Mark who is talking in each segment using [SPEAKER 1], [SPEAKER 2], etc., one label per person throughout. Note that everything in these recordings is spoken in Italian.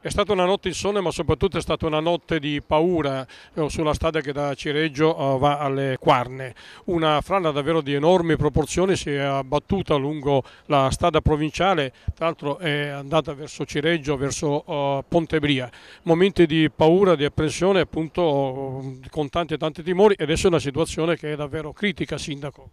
[SPEAKER 1] È stata una notte insonne ma soprattutto è stata una notte di paura eh, sulla strada che da Cireggio eh, va alle Quarne. Una frana davvero di enormi proporzioni si è abbattuta lungo la strada provinciale, tra l'altro è andata verso Cireggio, verso eh, Pontebria. Momenti di paura, di apprensione appunto con tanti e tanti timori ed è una situazione che è davvero critica Sindaco.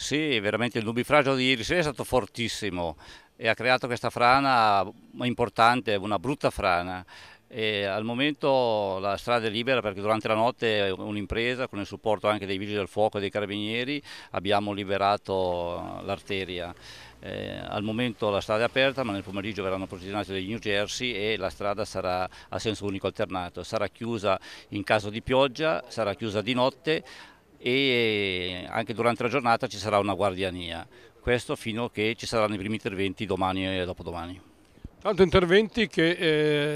[SPEAKER 2] Sì, veramente il nubifragio di ieri sera è stato fortissimo e ha creato questa frana importante, una brutta frana. E al momento la strada è libera perché durante la notte un'impresa con il supporto anche dei vigili del fuoco e dei carabinieri abbiamo liberato l'arteria. Eh, al momento la strada è aperta ma nel pomeriggio verranno posizionati dei New Jersey e la strada sarà a senso unico alternato, sarà chiusa in caso di pioggia, sarà chiusa di notte e anche durante la giornata ci sarà una guardiania. Questo fino a che ci saranno i primi interventi domani e dopodomani.
[SPEAKER 1] Tanti interventi che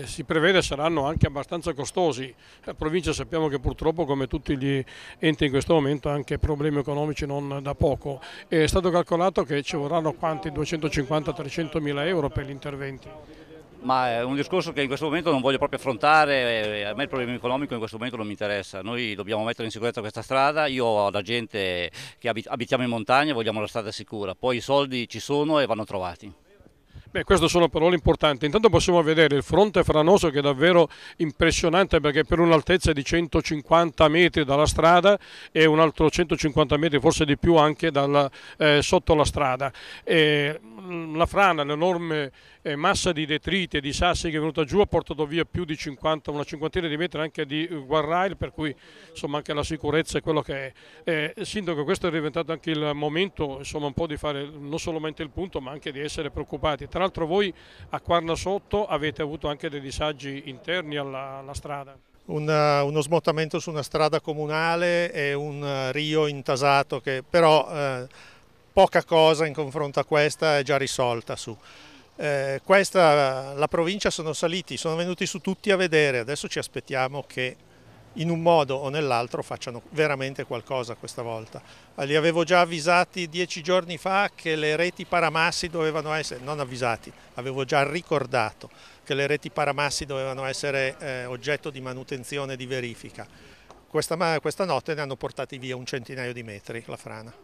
[SPEAKER 1] eh, si prevede saranno anche abbastanza costosi. La provincia sappiamo che purtroppo come tutti gli enti in questo momento ha anche problemi economici non da poco. È stato calcolato che ci vorranno quanti? 250-300 mila euro per gli interventi.
[SPEAKER 2] Ma è un discorso che in questo momento non voglio proprio affrontare, eh, a me il problema economico in questo momento non mi interessa, noi dobbiamo mettere in sicurezza questa strada, io alla gente che abitiamo in montagna vogliamo la strada sicura, poi i soldi ci sono e vanno trovati.
[SPEAKER 1] Beh, queste sono parole importanti. Intanto possiamo vedere il fronte franoso che è davvero impressionante perché per un'altezza di 150 metri dalla strada e un altro 150 metri forse di più anche dalla, eh, sotto la strada. E mm, la frana, l'enorme eh, massa di detriti e di sassi che è venuta giù ha portato via più di 50, una cinquantina di metri anche di guarrail, per cui insomma anche la sicurezza è quello che è. Eh, Sindaco, questo è diventato anche il momento insomma, un po' di fare non solamente il punto ma anche di essere preoccupati. Tra l'altro voi a Quarna Sotto avete avuto anche dei disagi interni alla, alla strada.
[SPEAKER 3] Una, eh, uno smottamento su una strada comunale e un eh, rio intasato che però eh, poca cosa in confronto a questa è già risolta su. Eh, questa, la provincia sono saliti, sono venuti su tutti a vedere, adesso ci aspettiamo che in un modo o nell'altro facciano veramente qualcosa questa volta. Eh, li avevo già avvisati dieci giorni fa che le reti paramassi dovevano essere, non avvisati, avevo già ricordato che le reti paramassi dovevano essere eh, oggetto di manutenzione e di verifica. Questa, questa notte ne hanno portati via un centinaio di metri la frana.